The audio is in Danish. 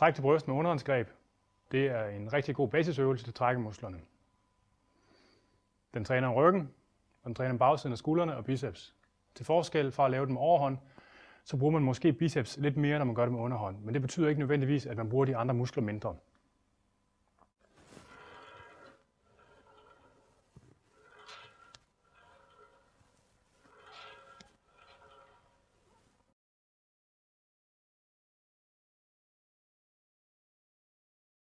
Træk til bryst med underhåndsgreb. Det er en rigtig god basisøvelse til trækkemusklerne. Den træner ryggen, og den træner bagsiden af skuldrene og biceps. Til forskel fra at lave dem overhånd, så bruger man måske biceps lidt mere, når man gør det med underhånd. Men det betyder ikke nødvendigvis, at man bruger de andre muskler mindre.